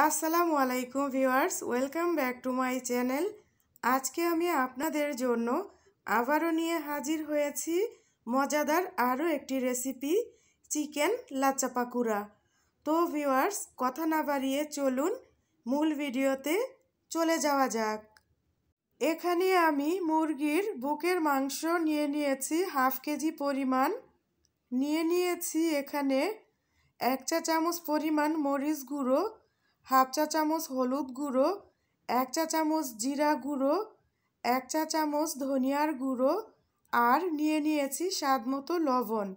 আসসালামু আলাইকুম viewers welcome back to my channel আজকে আমি আপনাদের জন্য আবারও নিয়ে হাজির হয়েছি মজাদার আরও একটি রেসিপি চিকেন লাচ্চা পাকুড়া তো ভিওয়ার্স কথা না বাড়িয়ে চলুন মূল ভিডিওতে চলে যাওয়া যাক এখানে আমি মুরগির বুকের মাংস নিয়ে নিয়েছি হাফ কেজি পরিমাণ নিয়ে নিয়েছি এখানে এক চা চামচ পরিমাণ মরিচ গুঁড়ো হাফ চা চামচ হলুদ গুঁড়ো এক চা চামচ জিরা গুঁড়ো এক চা চামচ ধনিয়ার গুঁড়ো আর নিয়ে নিয়েছি স্বাদ মতো লবণ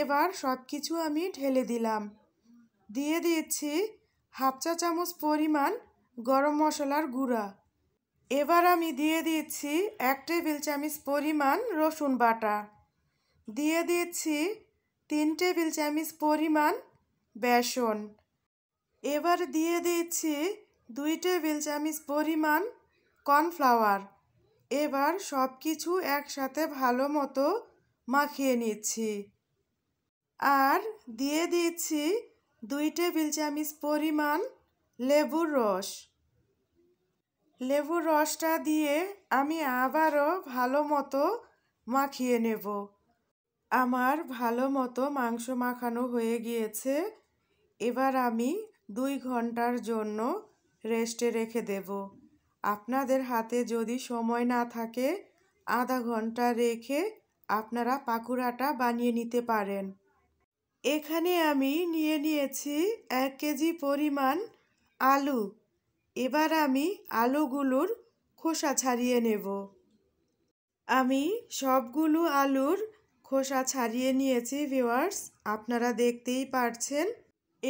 এবার সব কিছু আমি ঢেলে দিলাম দিয়ে দিয়েছি হাফ চা চামচ পরিমাণ গরম মশলার গুঁড়া এবার আমি দিয়ে দিয়েছি এক টেবিল চামচ পরিমাণ রসুন বাটা দিয়ে দিয়েছি তিন টেবিল চামচ পরিমাণ বেসন এবার দিয়ে দিচ্ছি দুই টেবিল চামিচ পরিমাণ কর্নফ্লাওয়ার এবার সব কিছু একসাথে ভালো মতো মাখিয়ে নিচ্ছি আর দিয়ে দিচ্ছি দুই টেবিল চামিচ পরিমাণ লেবুর রস লেবুর রসটা দিয়ে আমি আবারও ভালো মতো মাখিয়ে নেব আমার ভালো মতো মাংস মাখানো হয়ে গিয়েছে এবার আমি দুই ঘন্টার জন্য রেস্টে রেখে দেব আপনাদের হাতে যদি সময় না থাকে আধা ঘন্টা রেখে আপনারা পাকুড়াটা বানিয়ে নিতে পারেন এখানে আমি নিয়ে নিয়েছি এক কেজি পরিমাণ আলু এবার আমি আলুগুলোর খোসা ছাড়িয়ে নেব আমি সবগুলো আলুর খোসা ছাড়িয়ে নিয়েছি ভিওয়ার্স আপনারা দেখতেই পারছেন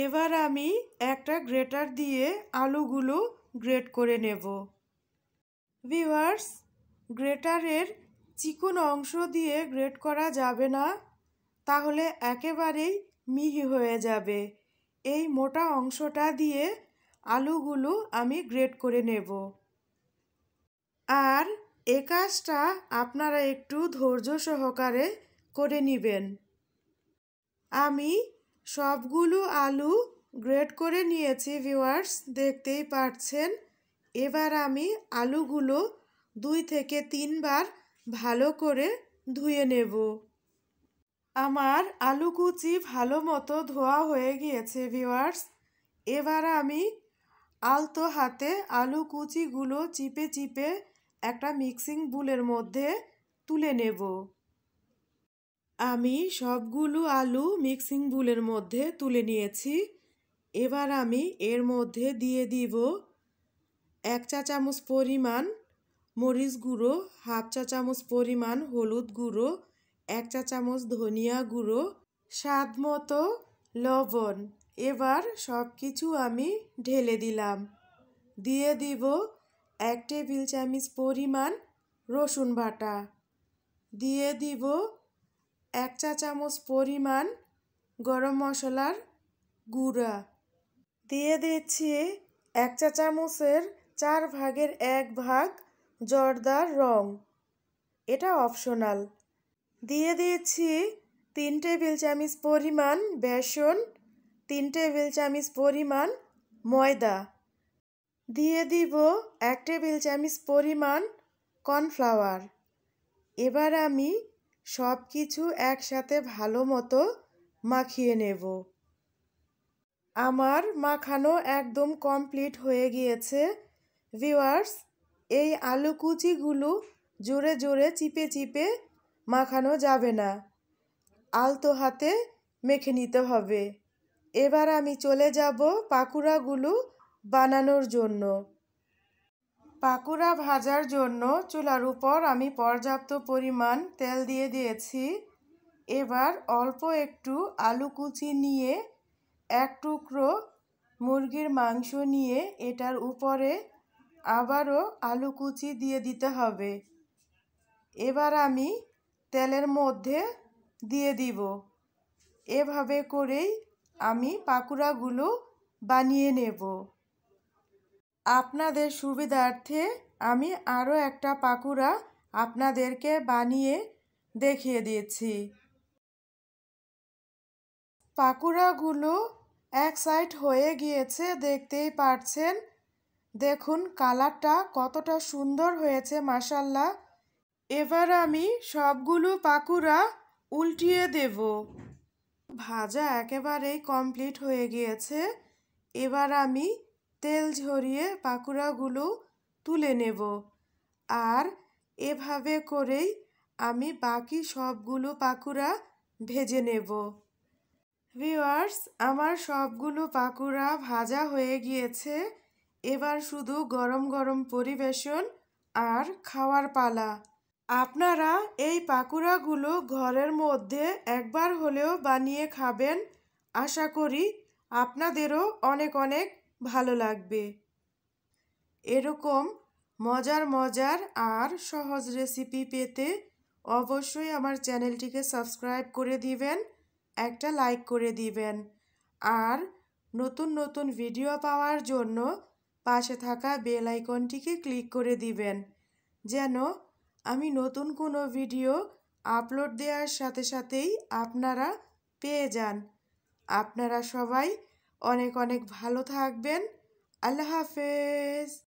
এবার আমি একটা গ্রেটার দিয়ে আলুগুলো গ্রেট করে নেব ভিভার্স গ্রেটারের চিকন অংশ দিয়ে গ্রেট করা যাবে না তাহলে একেবারেই মিহি হয়ে যাবে এই মোটা অংশটা দিয়ে আলুগুলো আমি গ্রেট করে নেব আর এ কাজটা আপনারা একটু ধৈর্য সহকারে করে নেবেন আমি সবগুলো আলু গ্রেট করে নিয়েছি ভিউয়ার্স দেখতেই পাচ্ছেন এবার আমি আলুগুলো দুই থেকে তিনবার ভালো করে ধুয়ে নেব আমার আলু কুচি ভালো মতো ধোয়া হয়ে গিয়েছে ভিউয়ার্স এবার আমি আলতো হাতে আলু কুচিগুলো চিপে চিপে একটা মিক্সিং বুলের মধ্যে তুলে নেব আমি সবগুলো আলু মিক্সিং বুলের মধ্যে তুলে নিয়েছি এবার আমি এর মধ্যে দিয়ে দিব এক চা চামচ পরিমাণ মরিচ গুঁড়ো হাফ চা চামচ পরিমাণ হলুদ গুঁড়ো এক চা চামচ ধনিয়া গুঁড়ো স্বাদ মতো লবণ এবার সব কিছু আমি ঢেলে দিলাম দিয়ে দিব এক টেবিল চামচ পরিমাণ রসুন বাটা দিয়ে দিব এক চা চামচ পরিমাণ গরম মশলার গুঁড়া দিয়ে দিচ্ছি এক চা চামচের চার ভাগের এক ভাগ জর্দার রং এটা অপশনাল দিয়ে দিয়েছি তিন টেবিল চামচ পরিমাণ বেসন তিন টেবিল চামচ পরিমাণ ময়দা দিয়ে দিব এক টেবিল চামচ পরিমাণ কর্নফ্লাওয়ার এবার আমি সব কিছু একসাথে ভালো মতো মাখিয়ে নেব আমার মাখানো একদম কমপ্লিট হয়ে গিয়েছে ভিওয়ার্স এই আলু কুচিগুলো জোরে জোরে চিপে চিপে মাখানো যাবে না আলতো হাতে মেখে নিতে হবে এবার আমি চলে যাব পাকুড়াগুলো বানানোর জন্য পাকুড়া ভাজার জন্য চুলার উপর আমি পর্যাপ্ত পরিমাণ তেল দিয়ে দিয়েছি এবার অল্প একটু আলু কুচি নিয়ে এক টুকরো মুরগির মাংস নিয়ে এটার উপরে আবারও আলু কুচি দিয়ে দিতে হবে এবার আমি তেলের মধ্যে দিয়ে দিব এভাবে করেই আমি পাকুড়াগুলো বানিয়ে নেব আপনাদের সুবিধার্থে আমি আরও একটা পাকুড়া আপনাদেরকে বানিয়ে দেখিয়ে দিয়েছি পাকুড়াগুলো এক সাইড হয়ে গিয়েছে দেখতেই পারছেন দেখুন কালারটা কতটা সুন্দর হয়েছে মাসাল্লা এবার আমি সবগুলো পাকুড়া উল্টিয়ে দেব ভাজা একেবারেই কমপ্লিট হয়ে গিয়েছে এবার আমি তেল ঝরিয়ে পাকুড়াগুলো তুলে নেব আর এভাবে করেই আমি বাকি সবগুলো পাকুড়া ভেজে নেব ভিওয়ার্স আমার সবগুলো পাকুড়া ভাজা হয়ে গিয়েছে এবার শুধু গরম গরম পরিবেশন আর খাওয়ার পালা আপনারা এই পাকুড়াগুলো ঘরের মধ্যে একবার হলেও বানিয়ে খাবেন আশা করি আপনাদেরও অনেক অনেক ভালো লাগবে এরকম মজার মজার আর সহজ রেসিপি পেতে অবশ্যই আমার চ্যানেলটিকে সাবস্ক্রাইব করে দিবেন একটা লাইক করে দিবেন আর নতুন নতুন ভিডিও পাওয়ার জন্য পাশে থাকা বেল আইকনটিকে ক্লিক করে দিবেন যেন আমি নতুন কোনো ভিডিও আপলোড দেওয়ার সাথে সাথেই আপনারা পেয়ে যান আপনারা সবাই অনেক অনেক ভালো থাকবেন আল্লাহ হাফেজ